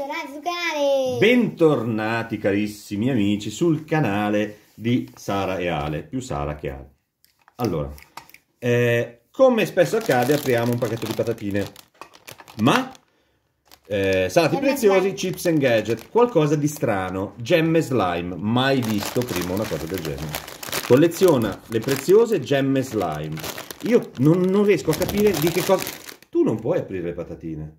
Bentornati sul canale! Bentornati carissimi amici sul canale di Sara e Ale, più Sara che Ale. Allora, eh, come spesso accade apriamo un pacchetto di patatine, ma eh, salati Gemme preziosi, slime. chips and gadget, qualcosa di strano, gemme slime, mai visto prima una cosa del genere. Colleziona le preziose gemme slime. Io non, non riesco a capire di che cosa... Tu non puoi aprire le patatine.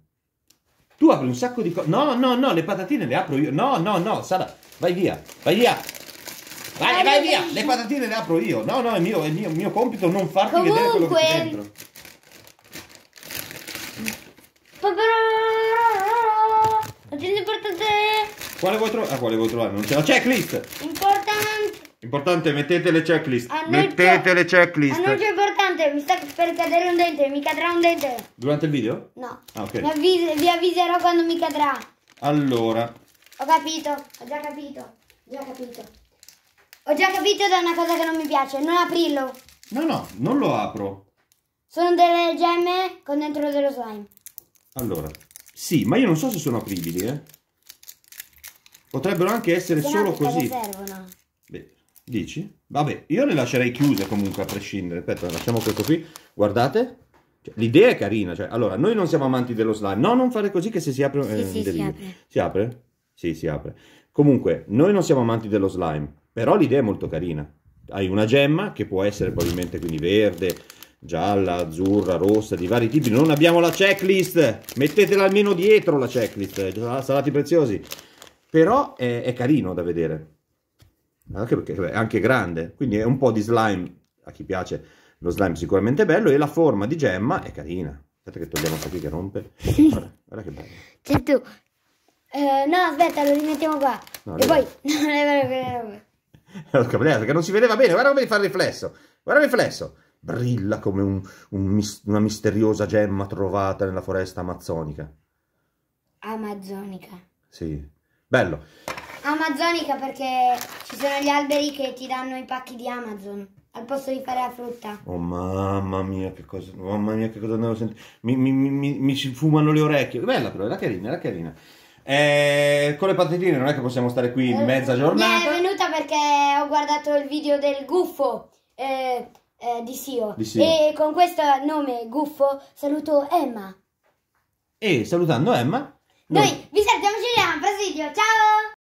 Tu apri un sacco di cose. No, no, no, le patatine le apro io. No, no, no, Sara, vai via, vai via. Vai, vai via, le patatine le apro io. No, no, è mio, è mio, mio compito non farti Comunque... vedere quello che c'è dentro. Agenda importante. Quale vuoi trovare? Ah, quale vuoi trovare? Non c'è la checklist. Importante. Importante, mettete le checklist. Mettete le checklist dente, mi sta per cadere un dente, mi cadrà un dente. Durante il video? No. Ah, ok. Avvis vi avviserò quando mi cadrà. Allora. Ho capito, ho già capito, ho già capito. Ho già capito da una cosa che non mi piace, non aprirlo. No, no, non lo apro. Sono delle gemme con dentro dello slime. Allora, sì, ma io non so se sono apribili, eh. Potrebbero anche essere solo così. Ma Servono. Beh, Dici? Vabbè, io le lascerei chiuse comunque a prescindere. Aspetta, lasciamo questo qui. Guardate. Cioè, l'idea è carina. Cioè, allora, noi non siamo amanti dello slime. No, non fare così che se si apre... Sì, eh, sì, si apre. Si apre? Sì, si apre. Comunque, noi non siamo amanti dello slime. Però l'idea è molto carina. Hai una gemma che può essere probabilmente quindi verde, gialla, azzurra, rossa, di vari tipi. Non abbiamo la checklist. Mettetela almeno dietro la checklist. Salati preziosi. Però è, è carino da vedere anche perché è anche grande, quindi è un po' di slime, a chi piace lo slime sicuramente bello, e la forma di gemma è carina. Aspetta che togliamo questa qui che rompe. Guarda, guarda che bello. C'è tu. Eh, no, aspetta, lo rimettiamo qua. No, e poi... Non è vero che non si vedeva bene, guarda come fa il riflesso. Guarda il riflesso. Brilla come un, un, una misteriosa gemma trovata nella foresta amazzonica. Amazzonica. Sì, bello amazzonica perché ci sono gli alberi che ti danno i pacchi di Amazon al posto di fare la frutta. Oh mamma mia che cosa, mamma mia che cosa andavo a sentire. Mi, mi, mi, mi ci fumano le orecchie. Bella però, era carina, era carina. Eh, con le patatine non è che possiamo stare qui eh, mezza giornata. Mi è venuta perché ho guardato il video del gufo. Eh, eh di Sio. di Sio e con questo nome Guffo saluto Emma e salutando Emma noi, noi vi salutiamo ci vediamo al prossimo video ciao